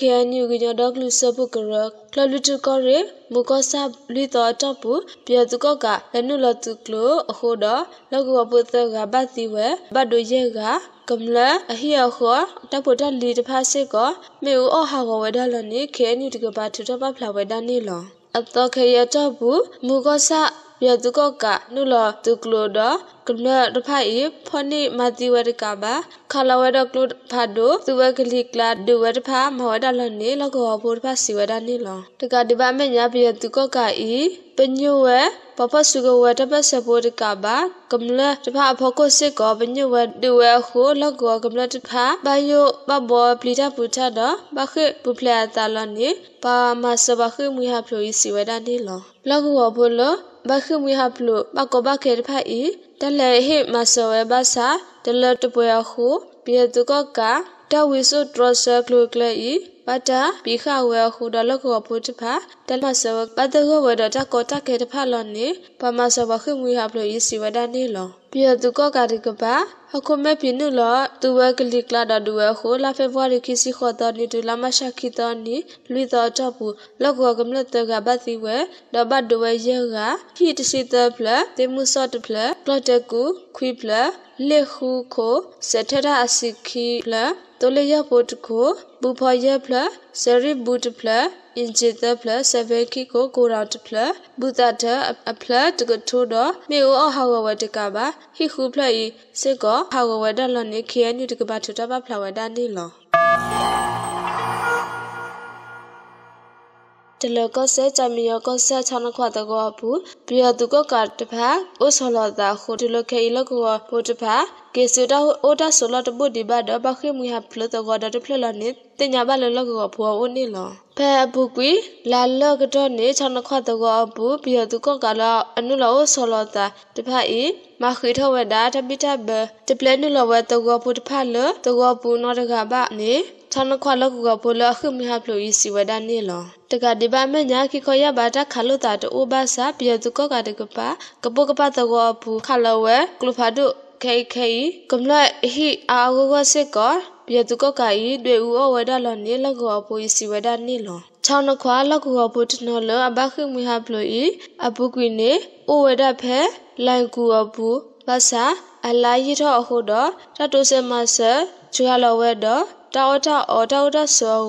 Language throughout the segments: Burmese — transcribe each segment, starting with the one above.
KNU ကညတော့ကလူဆပုကရကလလူတကရမုကဆပ်လီတော့တပ်ပူပြတုကကလနုလတုကလအခုတော့လောက်ကပုတကဘတ်စီဝဲဘတ်တို့ရဲ့ကကမ္လအဟိယခောတပ်ပတလီတဖာစစ်ကမေဦးအဟာဝဝဒလနေ KNU တကပါထူတပဖလာဝဒနေလောအတော့ခေရတပ်ပူမုကဆပ်မြေသူကောကနုလသူကလိုဒကမြတဖိုင်ဖနိမတိဝရကဘာခလဝဒကလုဖာဒိုသူဝကလိကလာဒဝတဖာမဝဒလနေလကောဘုရဖာစီဝဒနေလောတကဒီပါမညာပြေသူကောကဤပညုဝဲပပစုကဝဲတပတ်စပေါ်တကပါကမလတဖအဖကိုစစ်ကောပညုဝဲဒူဝဲခိုလကောကမလတဖဘယုပဘောပလီတာပူထတော့ဘခိပူဖလာတလနိပါမစဘခိမူဟာဖလိုစီဝဲဒန်ဒီလောလကောဘလဘခိမူဟာဖလိုပကောဘခေတဖဤတလဲဟိမစဝဲဘာသာတလတပွဲခိုပြေတုကကတဝိစုဒရဆကလကလဤပတာဘိခဝဲဟူဒလကောဖုတဖာတလဆဝပတကဝဲဒတကောတကေတဖာလွန်နေပမဆဝခမူဟပလိုဤစီဝဒနေလောပြသူကောကတိကပါအခုမဲ့ပြနုလောသူဝဲကလိကလာဒဒဝဲဟိုလာဖေဖော်ဝါရီခီစီခေါ်တော်နေတူလာမရှာခီတော်နေလွီတော်တော့ဘူးလောက်ကကမလတကဘတ်စီဝဲဒဘတ်ဒဝဲရဲကခီတစီတဖလတေမှုစော့တဖလကလတကူခွီဖလလေခုခိုစထရအစီခီလတိုလေရဖို့တကိုပူဖော်ရက်ဖလဇရိဘူတဖလအင်ဂျီတဖလဆဗေခိကိုကိုရာတဖလဘူတတအဖလတကထိုးတော့မေအိုအဟာဝဝတကပါဟိခုဖလဤစေကောဟာဝဝဒလနေခေနုတကပါထတပါဖလဝဒနီလောတလကဆဲချမီယကဆဲချနခွာတကောဘူးပြရသူကကတဖာဥဆလတာခိုတလခေလကောပိုတဖာကေစတာအိုတာဆိုလတ်ဘုဒီဘာဒဘခိမူဟာဖလတဂဒတဖလလနိတညာဘလလကဘောဘောအိုနိလောဖဲအဘူကွီလာလကတော့နေချောင်းခွတ်တကောဘူပြီးတော့သူကကလာအနုလောဆောလတာတဖအီမခိထဝဒါတပိတဘတပလနုလောဝတကောပုတဖလတကောပုနောတကဘနေချောင်းခွတ်လကကပုလအခုမဟာပလိုဤစီဝဒနေလောတကဒီပါမညာခိခောရဘာတာခလုတာတူဘာစာပြီးတော့သူကကတကပကပုကပတကောပုခလဝဲကလုဖာဒုခဲခဲကမ္လအဟိအာဂဂစေကပြေတုကကိုင်တွေဥအဝဒလနေလကောပူစီဝဒနေလောချောင်းနခွာလကောပူတနလအဘခိမီဟာပလိုဤအပုကွေနေဥဝဒဖဲလိုင်ကူအပူဘာသာအလာရထအဟုတော့တတုစမဆကျွာလဝဲတော့တောတအော်တောတဆော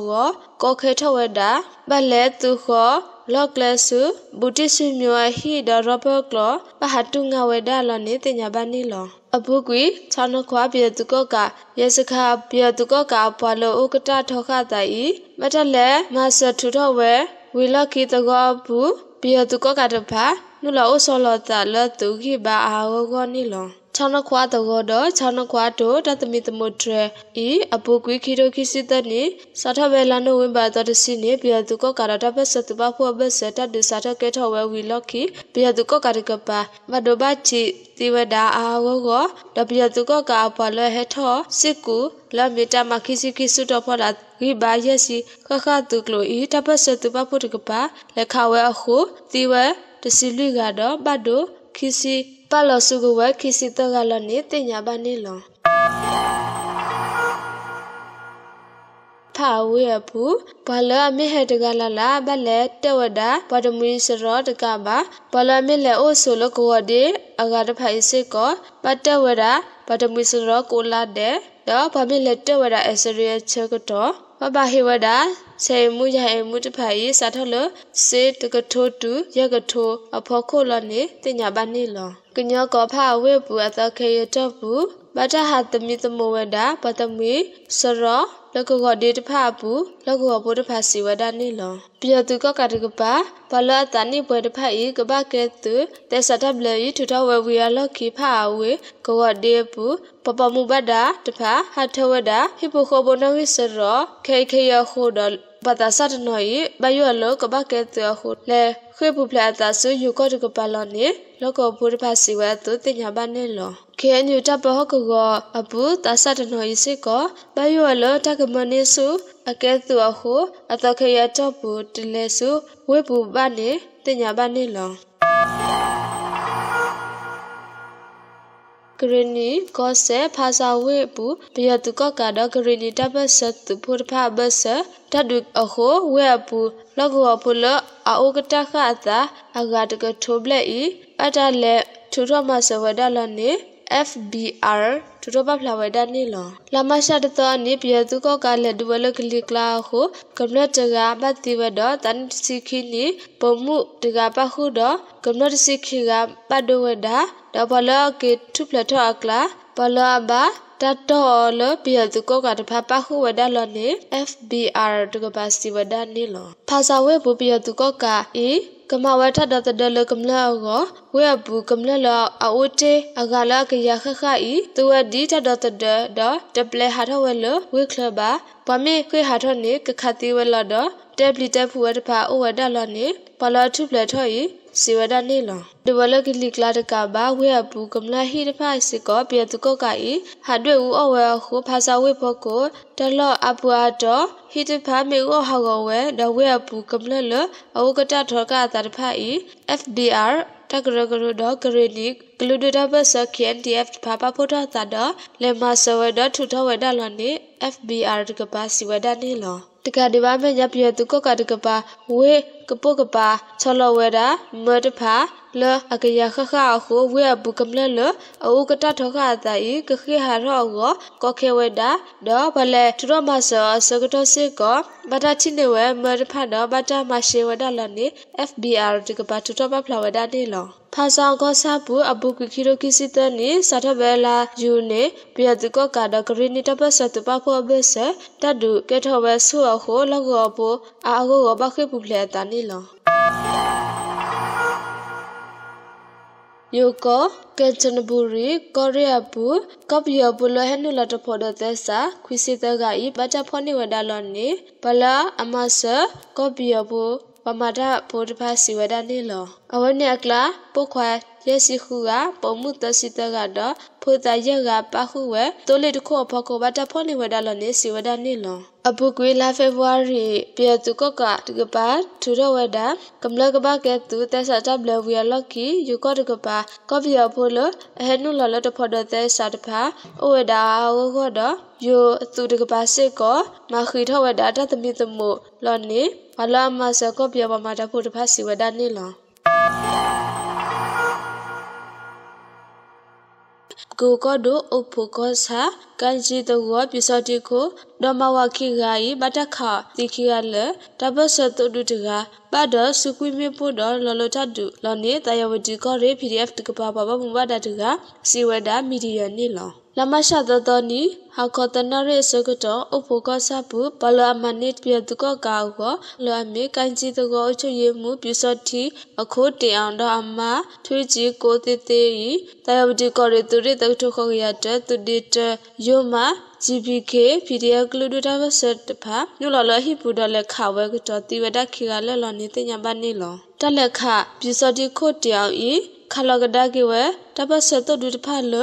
ကောခဲထဝဲတာဘလဲသူခောလော့ကလဆူဘူတိဆူမြွာဟီဒါရဘကလပဟတုငဝေဒါလနေတင်ညာဘာနီလောအဘုကွေဌာနခွာပြေတုကောကယေစခာပြေတုကောကဘာလောဥကတထောခတိုင်မတလဲမဆထူတော့ဝဲဝီလကီတကောဘူးပြေတုကောကတဖာနုလောဥဆောလောတလတုခိဘာအာဟောကောနီလောချောင်းနခွားတကောတော့ချောင်းနခွားတို့တသမီသမုတ်ထရဤအပူကွီခီတိုခီစစ်တနိစာထဝဲလာနိုဝင်ဘာတော်တစီနိပြသူကောကာရတဘဆတ်ဘဖွဘဆတ်တစာထကဲထဝဲဝီလော့ခီပြသူကောကာရကပါမဒိုဘချီတိဝဒါအာဝဂောတပြသူကောကာဘလဟဲထောစစ်ကူလမီတာမခိစီခိစုတော်ဖလာဂိဘာယစီခခတုကလိုဤတဘဆတ်ဘဖုတကပါလက်ခဝဲအခုတိဝတစီလူကတော့ဘတ်တို့ခီစီပါလဆုကဝခီစီတကလနေတင်ညာပါနေလောဖာဝေဘူးဘာလမေဟတကလလာဘလက်တဝဒဘာဒမီစရောတကပါဘာလမေလက်အိုဆိုလကိုဝဒီအဂါတဖိုင်စစ်ကပတ်တဝဒဘာဒမီစရောကိုလာတဲ့တော့ဘာမေလက်တဝဒအစရဲချက်ကတော့ပပဟေဝဒာဆေမှုရဟေမှုတဖာဤစာထလစေတကထိုတူယကထိုအဖောခိုလနေတင်ညာပါနေလောကညောကောဖဝေပူအသခေယတပူဘတ်တဟာတမီသမဝဒဘတ်တမီစရောလကကဒေတဖပူလကကဘုတဖစီဝဒနေလောပြတူကကတကပါဘလတနိဘွေတဖဤကဘကဲတူတေစတဘလီထူထဝဝီယလခိဖာဝေကဝဒေပူပပမှုဘဒတဖဟထဝဒဟိပခဘနဝိစရောခေခေယခိုဒဘတာစတနောဤဘယောလကဘကဲတူဟုလေခွေပူပလာတာဆူယုကတကပါလနေလကဘုတဖစီဝဒတညာဘနေလော KNU တပ်ပဟကကဘူတဆတ်တနော်ဤစကဘယောလတကမနိစုအကဲသူအဟုအတခရတဘူတလဲစုဝေဘူပနေတညာပနေလောဂရနီကောဆေဖာဇာဝေပူဘယတုကကာဒဂရနီတပတ်ဆတ်သူဖုရဖာဘဆတဒုအခိုဝေပူလကောပုလအောကတခအတာအဂတကထိုဘလက်ဤအတလက်ထူထမဆဝဒလနေ FBR ဒုတော့ဘဖလာဝဲဒတ်နေလောလာမရှာတတော်နိပြသူကောကလက်ဒဝလကလီကလာဟုကမ္နတကဘတ်တိဝဒတန်စီခိနိပမှုတကပဟုဒကမ္နတစီခိကပဒဝဒဒဘလကေထုဖလထအကလာဘလဘတတော်လပြသူကောကတဖပဟုဝဒလနေ FBR ဒုကပါစီဝဒနေလောဖာဇဝဲဘူပြသူကောကအေကမဝဲထတာတလကမလာအောဝဲဘူးကမလာလောအဝတေအဂလာကရခခဤသူဝဒီထတာတဒဒတပလေဟာထဝဲလဝဲခလဘာပမေခွေဟာထနေကခတိဝဲလဒတပလီတဖူဝဲတဖာအိုဝဲဒလနေပလာထုပလက်ထောဤစီဝဒနေလောဒဝလကလိကလာတကဘာဝေပူကမလာဟိတဖိုင်စကောပြေတကောကဤဟာဒွေဦးအဝဲခုဖာစာဝေဖို့ကိုတလော့အပူအတော်ဟိတဖာမေဦးဟောကောဝဲဒဝေပူကမလလအဝကတထောကတတဖိုင် FBR တဂရဂရဒဂရနိဂလူဒတာဘဆခန်တီအက်ဖပါပဖိုတာတာဒလေမဆဝဒထူထဝဒလနိ FBR ကပါစီဝဒနေလောတကဒီပါမဲ့ညပြသူကော့ကတကပါဝေကပုတ်ကပါချော်လဝဲတာမတ်တဖာလအကရခခအခုဝေဘုကမလလအုကတထခအတိုင်ခခိဟာရောကကောခေဝဲတာဒေါ်ဘလဲထရမဆောစကတစစ်ကဘာတာချင်းနေဝဲမတ်တဖာတော့ဘာတာမရှိဝဲတာလနေ FBR တကပါထူတော့ဖလာဝဲတာနေလောဖာဆောင်ကောဆာပူအပုကခိရိုခိစီတနီစာထဘလာယူနေပြယတုကကာဒဂရီနီတပတ်စတပဖောဘဆတဒုကေထောဘဆူအခိုလကောပူအာဂောဘခိပူဖလေတနီလောယိုကကက်ချန်ဘူရီကိုရီးယားပူကပ်ယဘူလဟနူလာတဖောဒသက်စာခွီစီတဂါဤဘတ်တာဖောနီဝဒါလွန်နီဘလာအမဆာကပ်ယဘူပမဒဘုဒ္ဓဘာစီဝဒနေလောအဝနေကလာပုခွာရစီခုကပုံမှုတစီတကတော့ဖိုတာရက်ကပခုဝဲတိုးလေတခုအဖခုဘာတဖောနေဝဒလောနေစီဝဒနေလောအပုကွေလာဖေဗူရီပြေတုကကတကပါသူရဝဒကမ္လကဘာကဲသူတဆာတဘလဝီလော်ကီယူကတကပါကော်ပီယဖိုလအဟနုလော်လတဖောဒတဲဆာတဖာအိုဝဒအဝခောဒယိုသူတကပါစစ်ကောမခီထဝဒတသမီသမှုလော်နေမလာမစကောပြပါမတခုတဖက်စီဝဒနေလောကိုကဒိုအဖို့ကစာကန်ချီတော့ပစ္စတိကိုဒမဝခိဂိုင်ဘတခတိခိရလတပစတုဒုတကပဒစုကွိမဖို့တော့လလထဒုလနေတယဝတိကရေ PDF တကပါပါဘုံဘဒတကစီဝဒမီဒီယာနေလောလမရှာဒတော်နီဟာကတနရဲစကတော်အဖို့ကဆပူဘလအမနစ်ပြတကကောက်ကိုလွမ်မီကန်ချီတကောချွေမှုပြစတိအခိုးတင်အောင်တော့အမထွေးကြီးကိုတေတေဤတယဝတီကော်ရီတူရီတထုခောရတသူဒီတယောမ GPK PDF ကလူဒတာဝဆက်တဖာညလလဟိပူဒလက်ခဝဲကတော်တိဝဒခိကလလနိတညာပနိလောတလက်ခပြစတိခို့တောင်ဤလကဒါကေဝတပတ်ဆက်တုဒုတဖလ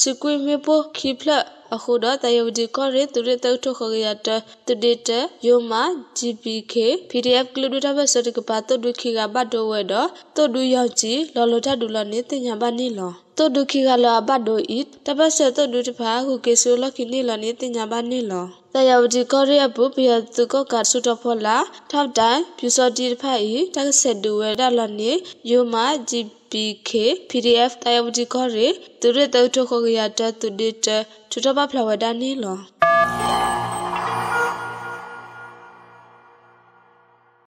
စကွေမေပိုခိဖလအခုတော့တယဝဒီကောရေသူရတုတ်ထခရတတူဒေတယောမာ GPK PDF ကလူဒတာဘဆတကပါတုဒုခိကဘတ်တော်ဝဲတော့တုဒုရောက်ကြီးလော်လော်ထဒူလနေတင်ညာပါနေလောတုဒုခိကလာဘတ်တော်ဤတပတ်ဆက်တုဒုတဖာဟုကေဆုလခိနေလနေတင်ညာပါနေလောတယဝဒီကောရိယဘုပိယသူကကဆုတဖောလာထောက်တိုင်ပြူစောတီတဖက်ဤတက်ဆက်ဒူဝဲဒါလနေယောမာ GPK PK PDF တယဝဒီကောရီသူရတုတ်ထုတ်ခရရတသူဒစ်တထူတပဖလဝဒနီလော